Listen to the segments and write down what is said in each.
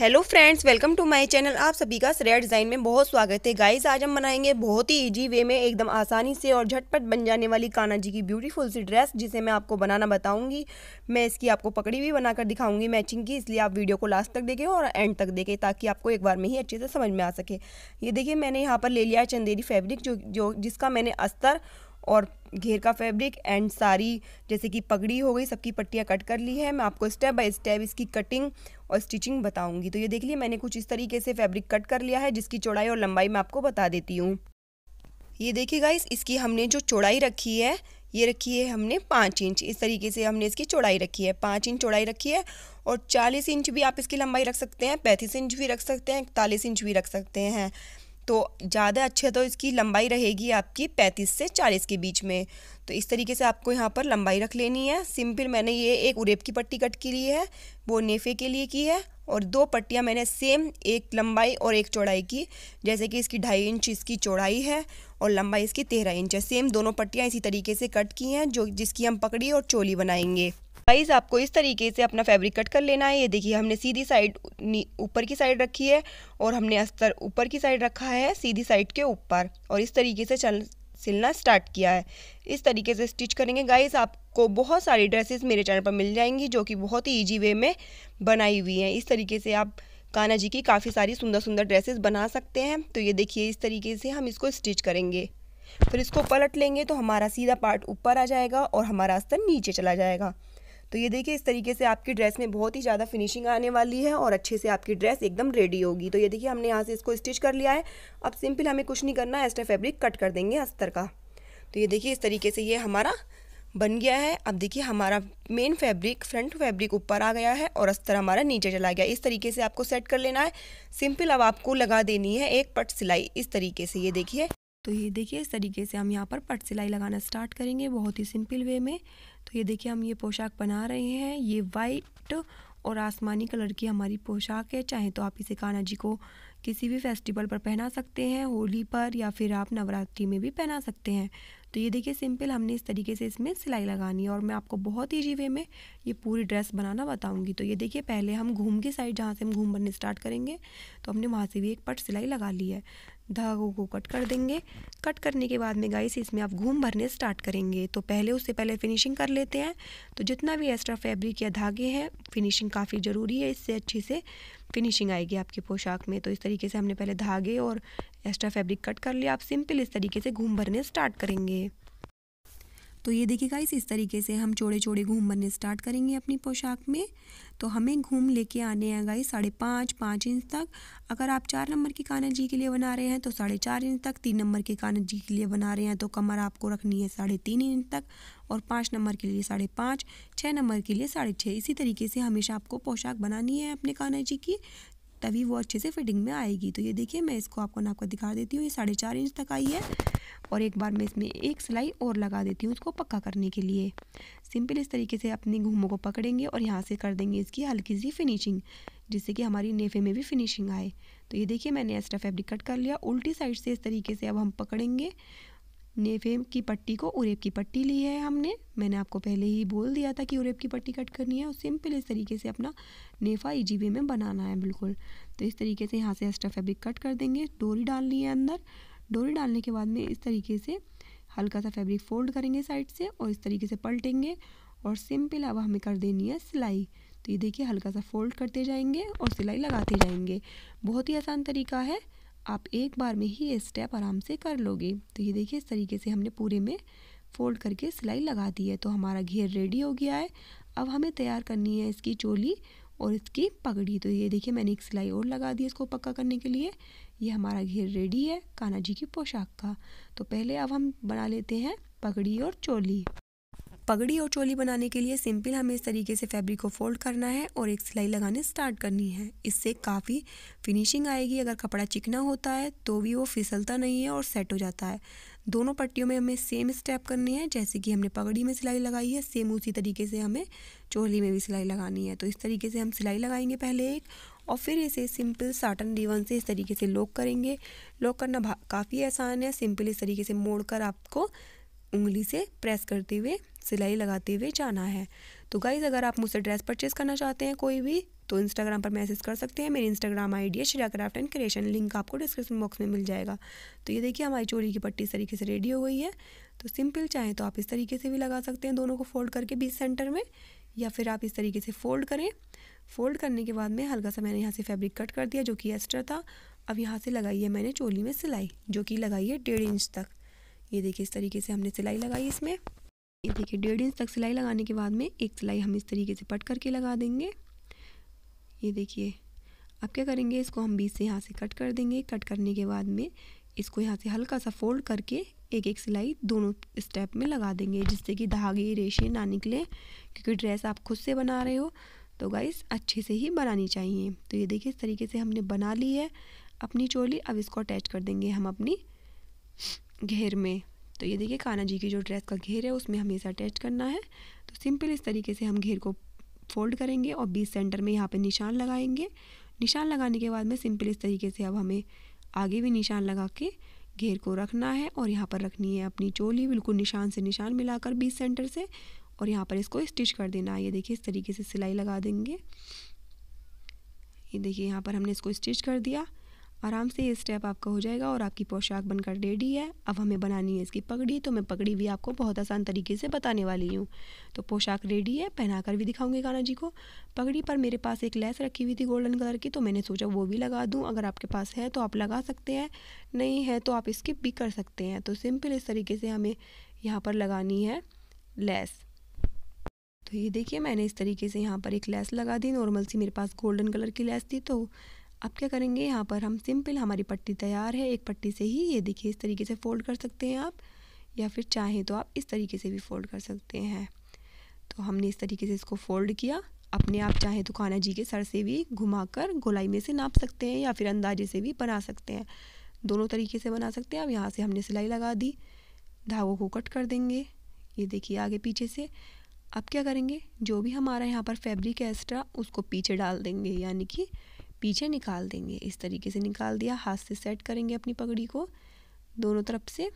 hello friends welcome to my channel आप सभी का श्रेय डिज़ाइन में बहुत स्वागत है गाइस आज हम बनाएंगे बहुत ही इजी वे में एकदम आसानी से और झटपट बन जाने वाली काना जी की ब्यूटीफुल सी ड्रेस जिसे मैं आपको बनाना बताऊंगी मैं इसकी आपको पकड़ी भी बनाकर दिखाऊंगी मैचिंग की इसलिए आप वीडियो को लास्ट तक देखें और एंड तक देखें ताकि आपको एक बार में ही अच्छे से समझ में आ सके ये देखिए मैंने यहाँ पर ले लिया है चंदेरी फैब्रिक जो जो जिसका मैंने अस्तर और घेर का फैब्रिक एंड सारी जैसे कि पगड़ी हो गई सबकी पट्टियाँ कट कर ली है मैं आपको स्टेप बाय स्टेप इसकी कटिंग और स्टिचिंग बताऊंगी तो ये देख लिए मैंने कुछ इस तरीके से फैब्रिक कट कर लिया है जिसकी चौड़ाई और लंबाई मैं आपको बता देती हूँ ये देखिए गाइस इसकी हमने जो चौड़ाई रखी है ये रखी है हमने पाँच इंच इस तरीके से हमने इसकी चौड़ाई रखी है पाँच इंच चौड़ाई रखी है और चालीस इंच भी आप इसकी लंबाई रख सकते हैं पैंतीस इंच भी रख सकते हैं इकतालीस इंच भी रख सकते हैं तो ज़्यादा अच्छे तो इसकी लंबाई रहेगी आपकी पैंतीस से चालीस के बीच में तो इस तरीके से आपको यहाँ पर लंबाई रख लेनी है सिंपल मैंने ये एक उरेप की पट्टी कट की ली है वो नेफे के लिए की है और दो पट्टियाँ मैंने सेम एक लंबाई और एक चौड़ाई की जैसे कि इसकी ढाई इंच इसकी चौड़ाई है और लंबाई इसकी तेरह इंच है सेम दोनों पट्टियाँ इसी तरीके से कट की हैं जो जिसकी हम पकड़ी और चोली बनाएंगे साइज आपको इस तरीके से अपना फैब्रिक कट कर लेना है ये देखिए हमने सीधी साइड ऊपर की साइड रखी है और हमने अस्तर ऊपर की साइड रखा है सीधी साइड के ऊपर और इस तरीके से चल सिलना स्टार्ट किया है इस तरीके से स्टिच करेंगे गाइस आपको बहुत सारी ड्रेसेस मेरे चैनल पर मिल जाएंगी जो कि बहुत ही ईजी वे में बनाई हुई हैं इस तरीके से आप कान्हा जी की काफ़ी सारी सुंदर सुंदर ड्रेसेस बना सकते हैं तो ये देखिए इस तरीके से हम इसको स्टिच करेंगे फिर इसको पलट लेंगे तो हमारा सीधा पार्ट ऊपर आ जाएगा और हमारा अस्तर नीचे चला जाएगा तो ये देखिए इस तरीके से आपकी ड्रेस में बहुत ही ज़्यादा फिनिशिंग आने वाली है और अच्छे से आपकी ड्रेस एकदम रेडी होगी तो ये देखिए हमने यहाँ से इसको स्टिच कर लिया है अब सिंपल हमें कुछ नहीं करना है एक्स्ट्रा फैब्रिक कट कर देंगे अस्तर का तो ये देखिए इस तरीके से ये हमारा बन गया है अब देखिए हमारा मेन फैब्रिक फ्रंट फैब्रिक ऊपर आ गया है और अस्तर हमारा नीचे चला गया इस तरीके से आपको सेट कर लेना है सिंपल अब आपको लगा देनी है एक पट सिलाई इस तरीके से ये देखिए तो ये देखिए इस तरीके से हम यहाँ पर पट सिलाई लगाना स्टार्ट करेंगे बहुत ही सिंपल वे में तो ये देखिए हम ये पोशाक बना रहे हैं ये वाइट और आसमानी कलर की हमारी पोशाक है चाहे तो आप इसे कान्हा जी को किसी भी फेस्टिवल पर पहना सकते हैं होली पर या फिर आप नवरात्रि में भी पहना सकते हैं तो ये देखिए सिंपल हमने इस तरीके से इसमें सिलाई लगानी है और मैं आपको बहुत ईजी वे में ये पूरी ड्रेस बनाना बताऊंगी तो ये देखिए पहले हम घूम की साइड जहाँ से हम घूम बनने स्टार्ट करेंगे तो हमने वहाँ से भी एक पट सिलाई लगा ली है धागों को कट कर देंगे कट करने के बाद में गाइस इसमें आप घूम भरने स्टार्ट करेंगे तो पहले उससे पहले फिनिशिंग कर लेते हैं तो जितना भी एक्स्ट्रा फैब्रिक या धागे हैं फिनिशिंग काफ़ी ज़रूरी है इससे अच्छी से फिनिशिंग आएगी आपके पोशाक में तो इस तरीके से हमने पहले धागे और एक्स्ट्रा फैब्रिक कट कर लिया आप सिंपल इस तरीके से घूम भरने स्टार्ट करेंगे तो ये देखिए इस तरीके से हम चौड़े चौड़े घूम बनने स्टार्ट करेंगे अपनी पोशाक में तो हमें घूम लेके आने हैं गाई साढ़े पाँच पाँच इंच तक अगर आप चार नंबर की काना जी के लिए बना रहे हैं तो साढ़े चार इंच तक तीन नंबर के काना जी के लिए बना रहे हैं तो कमर आपको रखनी है साढ़े तीन इंच तक और पाँच नंबर के लिए साढ़े पाँच छः नंबर के लिए साढ़े छः इसी तरीके से हमेशा आपको पोशाक बनानी है अपने काना जी की तभी वो अच्छे से फिटिंग में आएगी तो ये देखिए मैं इसको आपको नाप कर दिखा देती हूँ ये साढ़े चार इंच तक आई है और एक बार मैं इसमें एक सिलाई और लगा देती हूँ उसको पक्का करने के लिए सिंपल इस तरीके से अपने घूमों को पकड़ेंगे और यहाँ से कर देंगे इसकी हल्की सी फिनिशिंग जिससे कि हमारी नेफे में भी फिनिशिंग आए तो ये देखिए मैंने एक्स्ट्रा फैब्रिक कट कर लिया उल्टी साइड से इस तरीके से अब हम पकड़ेंगे नेफेम की पट्टी को उरेब की पट्टी ली है हमने मैंने आपको पहले ही बोल दिया था कि उरेब की पट्टी कट करनी है और सिंपल इस तरीके से अपना नेफा इजी वे में बनाना है बिल्कुल तो इस तरीके से यहाँ से एक्स्ट्रा फैब्रिक कट कर देंगे डोरी डालनी है अंदर डोरी डालने के बाद में इस तरीके से हल्का सा फैब्रिक फोल्ड करेंगे साइड से और इस तरीके से पलटेंगे और सिंपल अब हमें कर देनी है सिलाई तो ये देखिए हल्का सा फोल्ड करते जाएंगे और सिलाई लगाते जाएंगे बहुत ही आसान तरीका है आप एक बार में ही ये स्टेप आराम से कर लोगे तो ये देखिए इस तरीके से हमने पूरे में फोल्ड करके सिलाई लगा दी है तो हमारा घेर रेडी हो गया है अब हमें तैयार करनी है इसकी चोली और इसकी पगड़ी तो ये देखिए मैंने एक सिलाई और लगा दी इसको पक्का करने के लिए ये हमारा घेर रेडी है कान्हा जी की पोशाक का तो पहले अब हम बना लेते हैं पगड़ी और चोली पगड़ी और चोली बनाने के लिए सिंपल हमें इस तरीके से फैब्रिक को फोल्ड करना है और एक सिलाई लगाने स्टार्ट करनी है इससे काफ़ी फिनिशिंग आएगी अगर कपड़ा चिकना होता है तो भी वो फिसलता नहीं है और सेट हो जाता है दोनों पट्टियों में हमें सेम स्टेप करनी है जैसे कि हमने पगड़ी में सिलाई लगाई है सेम उसी तरीके से हमें चोली में भी सिलाई लगानी है तो इस तरीके से हम सिलाई लगाएंगे पहले एक और फिर इसे सिंपल साटन रिवन से इस तरीके से लॉक करेंगे लॉक करना काफ़ी आसान है सिंपल इस तरीके से मोड़ कर आपको उंगली से प्रेस करते हुए सिलाई लगाते हुए जाना है तो गाइज़ अगर आप मुझसे ड्रेस परचेज करना चाहते हैं कोई भी तो इंस्टाग्राम पर मैसेज कर सकते हैं मेरी इंस्टाग्राम आईडी है Shriya craft and creation link आपको डिस्क्रिप्शन बॉक्स में मिल जाएगा तो ये देखिए हमारी चोरी की पट्टी इस तरीके से रेडी हो गई है तो सिंपल चाहें तो आप इस तरीके से भी लगा सकते हैं दोनों को फोल्ड करके बीच सेंटर में या फिर आप इस तरीके से फोल्ड करें फोल्ड करने के बाद में हल्का सा मैंने यहाँ से फैब्रिक कट कर दिया जो कि एक्स्ट्रा था अब यहाँ से लगाई है मैंने चोली में सिलाई जो कि लगाई है डेढ़ इंच तक ये देखिए इस तरीके से हमने सिलाई लगाई इसमें ये देखिए डेढ़ इंच तक सिलाई लगाने के बाद में एक सिलाई हम इस तरीके से पट करके लगा देंगे ये देखिए अब क्या करेंगे इसको हम बीच से यहाँ से कट कर देंगे कट करने के बाद में इसको यहाँ से हल्का सा फोल्ड करके एक एक सिलाई दोनों स्टेप में लगा देंगे जिससे कि धागे रेशे ना निकले क्योंकि ड्रेस आप खुद से बना रहे हो तो गाइस अच्छे से ही बनानी चाहिए तो ये देखिए इस तरीके से हमने बना ली है अपनी चोली अब इसको अटैच कर देंगे हम अपनी घेर में तो ये देखिए कान्हा जी की जो ड्रेस का घेर है उसमें हमें इसे अटैच करना है तो सिंपल इस तरीके से हम घेर को फोल्ड करेंगे और बीस सेंटर में यहाँ पे निशान लगाएंगे निशान लगाने के बाद में सिंपल इस तरीके से अब हमें आगे भी निशान लगा के घेर को रखना है और यहाँ पर रखनी है अपनी चोली बिल्कुल निशान से निशान मिलाकर बीस सेंटर से और यहाँ पर इसको स्टिच कर देना है ये देखिए इस तरीके से सिलाई लगा देंगे ये देखिए यहाँ पर हमने इसको स्टिच कर दिया आराम से ये स्टेप आपका हो जाएगा और आपकी पोशाक बनकर रेडी है अब हमें बनानी है इसकी पगड़ी तो मैं पगड़ी भी आपको बहुत आसान तरीके से बताने वाली हूँ तो पोशाक रेडी है पहना कर भी दिखाऊंगी काना जी को पगड़ी पर मेरे पास एक लेस रखी हुई थी गोल्डन कलर की तो मैंने सोचा वो भी लगा दूँ अगर आपके पास है तो आप लगा सकते हैं नहीं है तो आप स्किप भी कर सकते हैं तो सिंपल इस तरीके से हमें यहाँ पर लगानी है लेस तो ये देखिए मैंने इस तरीके से यहाँ पर एक लेस लगा दी नॉर्मल सी मेरे पास गोल्डन कलर की लेस थी तो अब क्या करेंगे यहाँ पर हम सिंपल हमारी पट्टी तैयार है एक पट्टी से ही ये देखिए इस तरीके से फोल्ड कर सकते हैं आप या फिर चाहें तो आप इस तरीके से भी फोल्ड कर सकते हैं तो हमने इस तरीके से इसको फोल्ड किया अपने आप चाहें तो खाना जी के सर से भी घुमाकर गोलाई में से नाप सकते हैं या फिर अंदाजे से भी बना सकते हैं दोनों तरीके से बना सकते हैं अब यहाँ से हमने सिलाई लगा दी धागों को कट कर देंगे ये देखिए आगे पीछे से अब क्या करेंगे जो भी हमारा यहाँ पर फैब्रिक है एक्स्ट्रा उसको पीछे डाल देंगे यानी कि पीछे निकाल देंगे इस तरीके से निकाल दिया हाथ से सेट करेंगे अपनी पगड़ी को दोनों तरफ से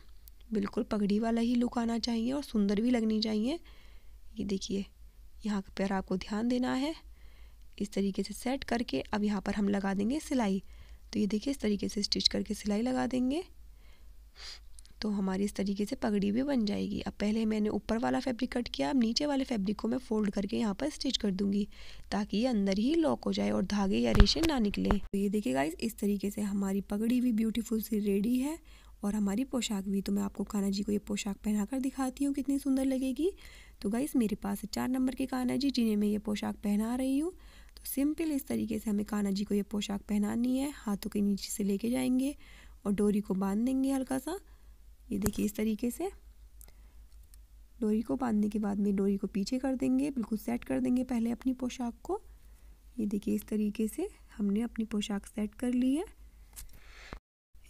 बिल्कुल पगड़ी वाला ही लुक आना चाहिए और सुंदर भी लगनी चाहिए ये देखिए यहाँ पर आपको ध्यान देना है इस तरीके से सेट करके अब यहाँ पर हम लगा देंगे सिलाई तो ये देखिए इस तरीके से स्टिच करके सिलाई लगा देंगे तो हमारी इस तरीके से पगड़ी भी बन जाएगी अब पहले मैंने ऊपर वाला फैब्रिक कट किया अब नीचे वाले फैब्रिक को मैं फोल्ड करके यहाँ पर स्टिच कर दूंगी ताकि ये अंदर ही लॉक हो जाए और धागे या रेशे ना निकले तो ये देखिए गाइज इस तरीके से हमारी पगड़ी भी ब्यूटीफुल सी रेडी है और हमारी पोशाक भी तो मैं आपको कान्हा जी को ये पोशाक पहना कर दिखाती हूँ कितनी सुंदर लगेगी तो गाइस मेरे पास चार नंबर के काना जी जिन्हें मैं ये पोशाक पहना रही हूँ तो सिंपल इस तरीके से हमें काना जी को ये पोशाक पहनानी है हाथों के नीचे से लेके जाएंगे और डोरी को बांध देंगे हल्का सा ये देखिए इस तरीके से डोरी को बांधने के बाद में डोरी को पीछे कर देंगे बिल्कुल सेट कर देंगे पहले अपनी पोशाक को ये देखिए इस तरीके से हमने अपनी पोशाक सेट कर ली है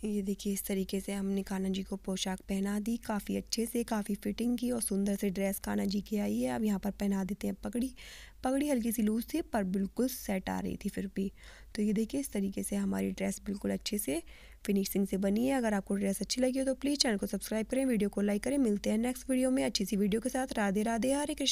ये देखिए इस तरीके से हमने कान्हा जी को पोशाक पहना दी काफ़ी अच्छे से काफ़ी फिटिंग की और सुंदर से ड्रेस कान्हा जी की आई है अब यहाँ पर पहना देते हैं पगड़ी पगड़ी हल्की सी लूज थी पर बिल्कुल सेट आ रही थी फिर भी तो ये देखिए इस तरीके से हमारी ड्रेस बिल्कुल अच्छे से फिनिशिंग से बनी है अगर आपको ड्रेस अच्छी लगी हो तो प्लीज़ चैनल को सब्सक्राइब करें वीडियो को लाइक करें मिलते हैं नेक्स्ट वीडियो में अच्छी सी वीडियो के साथ राधे राधे हरे कृष्ण